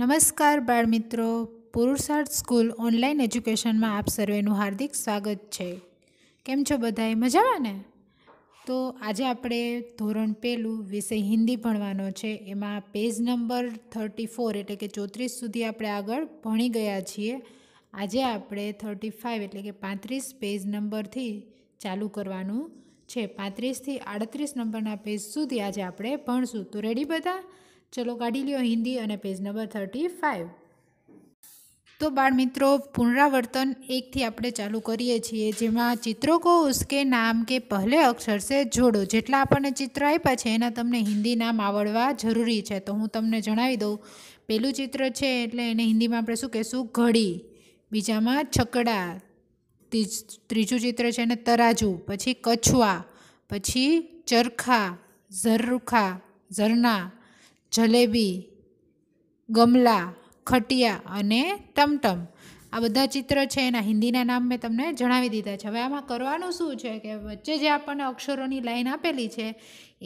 નમસ્કાર બાળ મિત્રો પુરુષાર્થ સ્કૂલ ઓનલાઈન એજ્યુકેશનમાં આપ સર્વેનું હાર્દિક સ્વાગત છે કેમ છો બધાએ મજામાં ને તો આજે આપણે ધોરણ પહેલું વિષય હિન્દી ભણવાનો છે એમાં પેજ નંબર થર્ટી ફોર એટલે કે ચોત્રીસ સુધી આપણે આગળ ભણી ગયા છીએ આજે આપણે થર્ટી ફાઇવ એટલે કે પાંત્રીસ પેજ નંબરથી ચાલુ કરવાનું છે પાંત્રીસથી આડત્રીસ નંબરના પેજ સુધી આજે આપણે ભણશું તો રેડી બધા ચલો કાઢી લ્યો હિન્દી અને પેજ નંબર થર્ટી ફાઇવ તો બાળમિત્રો પુનરાવર્તન એકથી આપણે ચાલુ કરીએ છીએ જેમાં ચિત્રો કો ઉસકે નામ કે પહેલે અક્ષર સે જોડો જેટલા આપણને ચિત્ર આપ્યા છે એના તમને હિન્દી નામ આવડવા જરૂરી છે તો હું તમને જણાવી દઉં પહેલું ચિત્ર છે એટલે એને હિન્દીમાં આપણે શું કહેશું ઘડી બીજામાં છકડા ત્રીજું ચિત્ર છે એને તરાજુ પછી કછુઆ પછી ચરખા ઝરુખા ઝરના જલેબી ગમલા ખટિયા અને ટમટમ આ બધા ચિત્ર છે એના હિન્દીના નામ મેં તમને જણાવી દીધા છે હવે આમાં કરવાનું શું છે કે વચ્ચે જે આપણને અક્ષરોની લાઈન આપેલી છે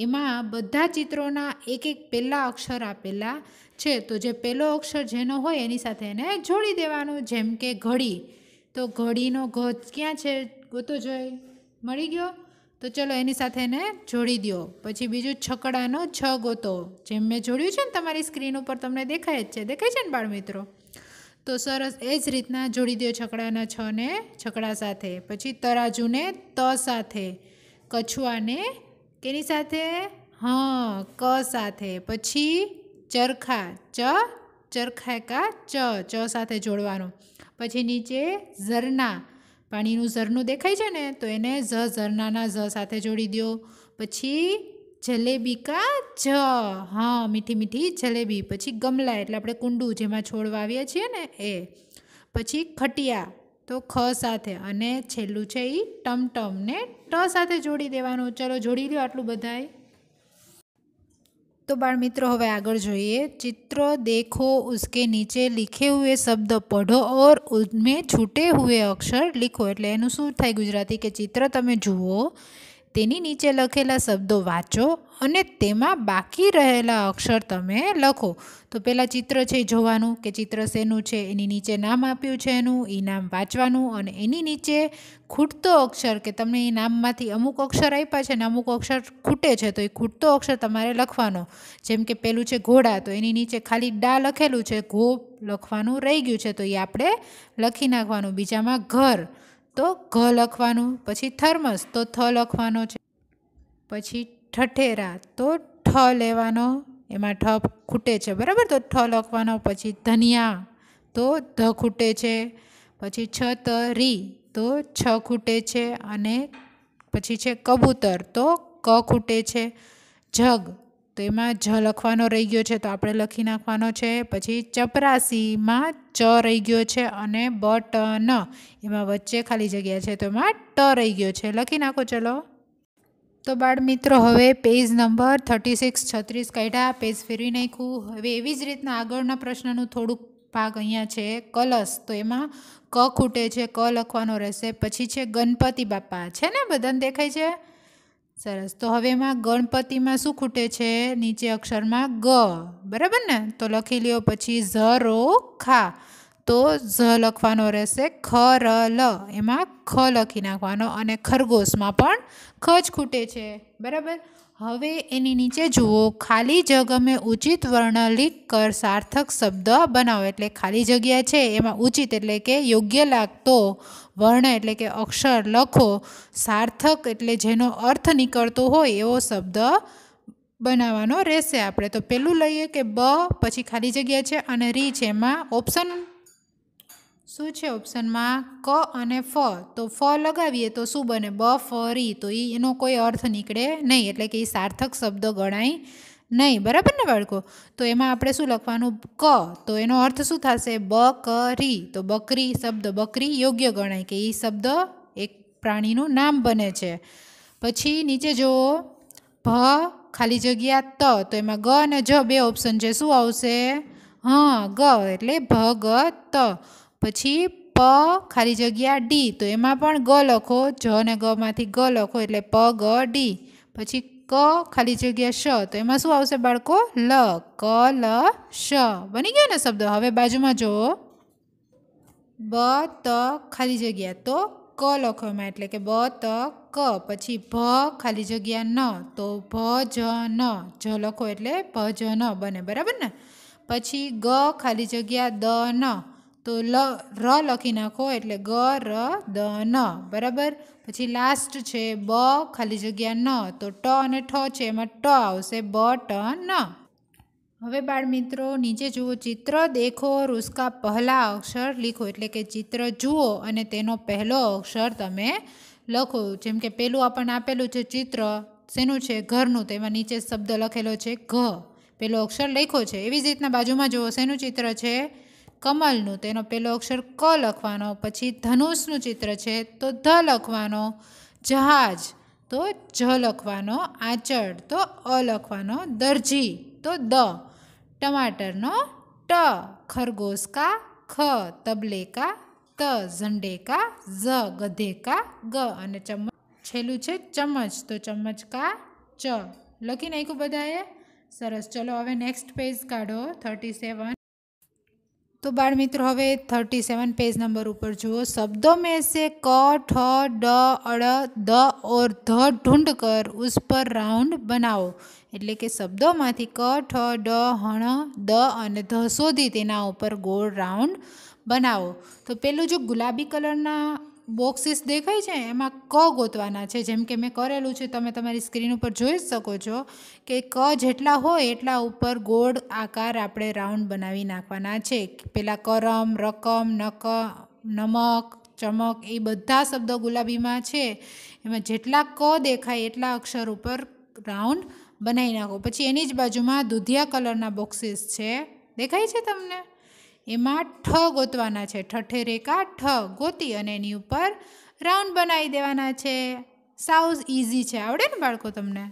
એમાં બધા ચિત્રોના એક એક પહેલાં અક્ષર આપેલા છે તો જે પહેલો અક્ષર જેનો હોય એની સાથે એને જોડી દેવાનું જેમ કે ઘડી તો ઘડીનો ઘ ક્યાં છે ગોતો જોઈ મળી ગયો તો ચલો એની સાથે એને જોડી દો પછી બીજું છકડાનો છ ગોતો જેમ મેં જોડ્યું છે ને તમારી સ્ક્રીન ઉપર તમને દેખાય જ છે દેખાય છે ને બાળમિત્રો તો સરસ એ જ રીતના જોડી દો છકડાના છ ને છકડા સાથે પછી તરાજુને ત સાથે કછુઆને કેની સાથે હ ક સાથે પછી ચરખા ચ ચરખા કા ચ ચ સાથે જોડવાનું પછી નીચે ઝરના પાણીનું ઝરનું દેખાય છે ને તો એને ઝ ઝરનાના ઝ સાથે જોડી દો પછી જલેબી કા જ હા મીઠી મીઠી જલેબી પછી ગમલા એટલે આપણે કુંડું જેમાં છોડ વાવીએ છીએ ને એ પછી ખટિયા તો ખ સાથે અને છેલ્લું છે એ ટમટમ ને ટ સાથે જોડી દેવાનું ચલો જોડી દો આટલું બધાય તો બાળ મિત્રો હવે આગળ જોઈએ ચિત્ર દેખો ઉસકે નીચે लिखे हुए શબ્દ પઢો ઓર ઉમે છૂટે હુએ અક્ષર લિખો એટલે એનું શું થાય ગુજરાતી કે ચિત્ર તમે જુઓ તેની નીચે લખેલા શબ્દો વાંચો અને તેમાં બાકી રહેલા અક્ષર તમે લખો તો પહેલાં ચિત્ર છે જોવાનું કે ચિત્ર શેનું છે એની નીચે નામ આપ્યું છે એનું એ નામ વાંચવાનું અને એની નીચે ખૂટતો અક્ષર કે તમને એ નામમાંથી અમુક અક્ષર આપ્યા છે ને અમુક અક્ષર ખૂટે છે તો એ ખૂટતો અક્ષર તમારે લખવાનો જેમ કે પેલું છે ઘોડા તો એની નીચે ખાલી ડા લખેલું છે ઘો લખવાનું રહી ગયું છે તો એ આપણે લખી નાખવાનું બીજામાં ઘર તો ઘ લખવાનું પછી થર્મસ તો થ લખવાનો છે પછી ઠઠેરા તો ઠ લેવાનો એમાં ઠ ખૂટે છે બરાબર તો ઠ લખવાનો પછી ધનિયા તો ધ ખૂટે છે પછી છત રી તો છ ખૂટે છે અને પછી છે કબૂતર તો ક ખૂટે છે જગ તો એમાં જ લખવાનો રહી ગયો છે તો આપણે લખી નાખવાનો છે પછી ચપરાસીમાં ચ રહી ગયો છે અને ન એમાં વચ્ચે ખાલી જગ્યા છે તો એમાં ટ રહી ગયો છે લખી નાખો ચલો તો બાળ મિત્રો હવે પેજ નંબર થર્ટી સિક્સ છત્રીસ કાઢ્યા પેજ ફેરવી નાખ્યું હવે એવી જ રીતના આગળના પ્રશ્નનું થોડુંક ભાગ અહીંયા છે કલશ તો એમાં ક ખૂટે છે ક લખવાનો રહેશે પછી છે ગણપતિ બાપા છે ને બધાને દેખાય છે સરસ તો હવે એમાં ગણપતિમાં શું ખૂટે છે નીચે અક્ષરમાં ગ બરાબર ને તો લખી લ્યો પછી ઝ રો ખા તો ઝ લખવાનો રહેશે ખ ર લ એમાં ખ લખી નાખવાનો અને ખરગોશમાં પણ ખ જ ખૂટે છે બરાબર હવે એની નીચે જુઓ ખાલી જગમે ઉચિત વર્ણ લીક કર સાર્થક શબ્દ બનાવો એટલે ખાલી જગ્યા છે એમાં ઉચિત એટલે કે યોગ્ય લાગતો વર્ણ એટલે કે અક્ષર લખો સાર્થક એટલે જેનો અર્થ નીકળતો હોય એવો શબ્દ બનાવવાનો રહેશે આપણે તો પેલું લઈએ કે બ પછી ખાલી જગ્યા છે અને રી છે એમાં ઓપ્શન શું છે ઓપ્શનમાં ક અને ફ તો ફ લગાવીએ તો શું બને બ ફ રી તો એનો કોઈ અર્થ નીકળે નહીં એટલે કે એ સાર્થક શબ્દ ગણાય નહીં બરાબર ને બાળકો તો એમાં આપણે શું લખવાનું ક તો એનો અર્થ શું થશે બકરી તો બકરી શબ્દ બકરી યોગ્ય ગણાય કે એ શબ્દ એક પ્રાણીનું નામ બને છે પછી નીચે જુઓ ભ ખાલી જગ્યા ત તો એમાં ગ અને જ બે ઓપ્શન છે શું આવશે હા ગ એટલે ભ ગ ત પછી પ ખાલી જગ્યા ડી તો એમાં પણ ગ લખો જ અને ગમાંથી ગ લખો એટલે પ ગ ડી પછી ક ખાલી જગ્યા શ તો એમાં શું આવશે બાળકો લ ક લ શ બની ગયો ને શબ્દ હવે બાજુમાં જુઓ બ ત ખાલી જગ્યા તો ક લખો એમાં એટલે કે બ ત ક પછી ભ ખાલી જગ્યા ન તો ભ જ ન જ લખો એટલે ભ જ ન બને બરાબર ને પછી ગ ખાલી જગ્યા દ ન તો લ ર લખી નાખો એટલે ગ ર દ ન બરાબર પછી લાસ્ટ છે બ ખાલી જગ્યા ન તો ટ અને ઠ છે એમાં ટ આવશે બ ટ ન હવે બાળ મિત્રો નીચે જુઓ ચિત્ર દેખો રુસ્કા પહેલા અક્ષર લીખો એટલે કે ચિત્ર જુઓ અને તેનો પહેલો અક્ષર તમે લખો જેમ કે પહેલું આપણને આપેલું છે ચિત્ર શેનું છે ઘરનું તેમાં નીચે શબ્દ લખેલો છે ઘ પેલો અક્ષર લખ્યો છે એવી જ રીતના બાજુમાં જુઓ શેનું ચિત્ર છે કમલનું તેનો પહેલો અક્ષર ક લખવાનો પછી ધનુષનું ચિત્ર છે તો ધ લખવાનો જહાજ તો જ લખવાનો આંચળ તો અ લખવાનો દરજી તો દ ટમાટરનો ટ ખરગોશ કા ખ તબલે કા ત ઝંડે કા ઝ ગધે કા ગ અને ચમચ છેલ્લું છે ચમચ તો ચમચ કા ચ લખી નાખ્યું બધાએ સરસ ચલો હવે નેક્સ્ટ પેજ કાઢો થર્ટી સેવન તો બાળમિત્રો હવે થર્ટી સેવન પેજ નંબર ઉપર જુઓ શબ્દો મેં સે ક ઠ ડ અડ દ ઓર ધ ઢૂંઢ કર ઉસ પર રાઉન્ડ બનાવો એટલે કે શબ્દોમાંથી ક ઠ ડ હણ દ અને ધ શોધી તેના ઉપર ગોળ રાઉન્ડ બનાવો તો પેલું જો ગુલાબી કલરના બોક્સિસ દેખાય છે એમાં ક ગોતવાના છે જેમ કે મેં કરેલું છે તમે તમારી સ્ક્રીન ઉપર જોઈ શકો છો કે ક જેટલા હોય એટલા ઉપર ગોળ આકાર આપણે રાઉન્ડ બનાવી નાખવાના છે પેલા કરમ રકમ નક નમક ચમક એ બધા શબ્દો ગુલાબીમાં છે એમાં જેટલા ક દેખાય એટલા અક્ષર ઉપર રાઉન્ડ બનાવી નાખો પછી એની જ બાજુમાં દૂધિયા કલરના બોક્સિસ છે દેખાય છે તમને એમાં ઠ ગોતવાના છે ઠઠે રેખા ઠ ગોતી અને એની ઉપર રાઉન્ડ બનાવી દેવાના છે સાઉઝ ઇઝી છે આવડે ને બાળકો તમને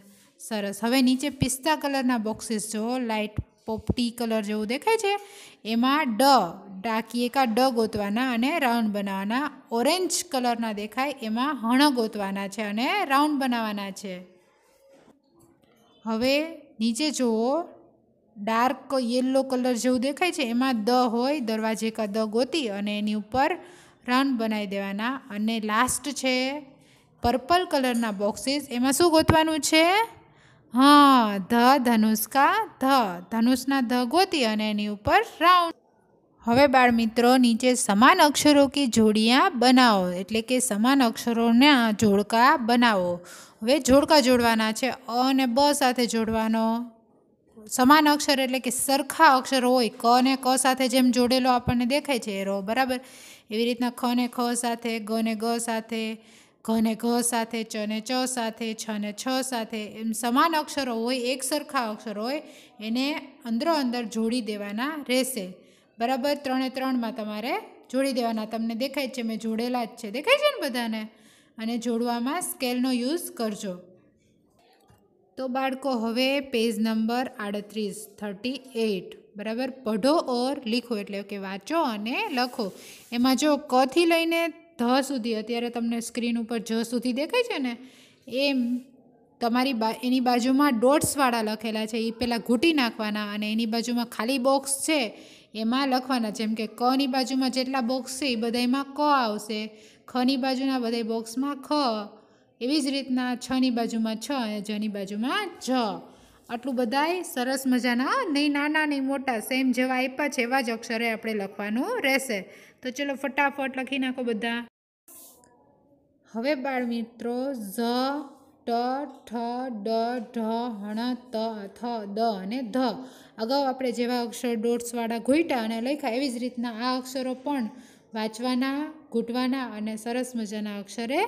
સરસ હવે નીચે પિસ્તા કલરના બોક્સિસ જો લાઇટ પોપટી કલર જેવું દેખાય છે એમાં ડ ડાકી એકા ડ ગોતવાના અને રાઉન્ડ બનાવવાના ઓરેન્જ કલરના દેખાય એમાં હણ ગોતવાના છે અને રાઉન્ડ બનાવવાના છે હવે નીચે જુઓ ડાર્ક યલો કલર જેવું દેખાય છે એમાં દ હોય દરવાજે કા દ ગોતી અને એની ઉપર રન બનાવી દેવાના અને લાસ્ટ છે પર્પલ કલરના બોક્સીસ એમાં શું ગોતવાનું છે હા ધ ધનુષકા ધ ધનુષના ધ ગોતી અને એની ઉપર રાઉન્ડ હવે બાળ મિત્રો નીચે સમાન અક્ષરો કે જોડિયા બનાવો એટલે કે સમાન અક્ષરોના જોડકા બનાવો હવે જોડકા જોડવાના છે અ અને બ સાથે જોડવાનો સમાન અક્ષર એટલે કે સરખા અક્ષર હોય ક ને ક સાથે જેમ જોડેલો આપણને દેખાય છે એ રો બરાબર એવી રીતના ખ ને ખ સાથે ગ ને ગ સાથે ઘ ને ઘ સાથે ચ ને ચ સાથે છ ને છ સાથે એમ સમાન અક્ષરો હોય એક સરખા અક્ષર હોય એને અંદરો અંદર જોડી દેવાના રહેશે બરાબર ત્રણે ત્રણમાં તમારે જોડી દેવાના તમને દેખાય છે મેં જોડેલા જ છે દેખાય છે ને બધાને અને જોડવામાં સ્કેલનો યુઝ કરજો તો બાળકો હવે પેજ નંબર આડત્રીસ થર્ટી એઇટ બરાબર પઢો ઓર લીખો એટલે કે વાંચો અને લખો એમાં જો કથી લઈને ધ સુધી અત્યારે તમને સ્ક્રીન ઉપર જ સુધી દેખાય છે ને એમ તમારી બા એની બાજુમાં ડોટ્સવાળા લખેલા છે એ પહેલાં ઘૂંટી નાખવાના અને એની બાજુમાં ખાલી બોક્સ છે એમાં લખવાના જેમ કે કની બાજુમાં જેટલા બોક્સ છે એ બધામાં ક આવશે ખની બાજુના બધા બોક્સમાં ખ એવી જ રીતના છની બાજુમાં છ અને જની બાજુમાં જ આટલું બધાય સરસ મજાના નહીં નાના નહીં મોટા સેમ જેવા આપ્યા છે એવા જ અક્ષરે આપણે લખવાનું રહેશે તો ચલો ફટાફટ લખી નાખો બધા હવે બાળ મિત્રો ઝ ટ ઠ ડ ઢ હણ ત થ દ અને ધ અગાઉ આપણે જેવા અક્ષર ડોટ્સવાળા ઘોઈટા અને લખ્યા એવી જ રીતના આ અક્ષરો પણ વાંચવાના ઘૂંટવાના અને સરસ મજાના અક્ષરે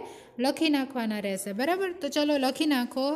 લખી નાખવાના રહેશે બરાબર તો ચલો લખી નાખો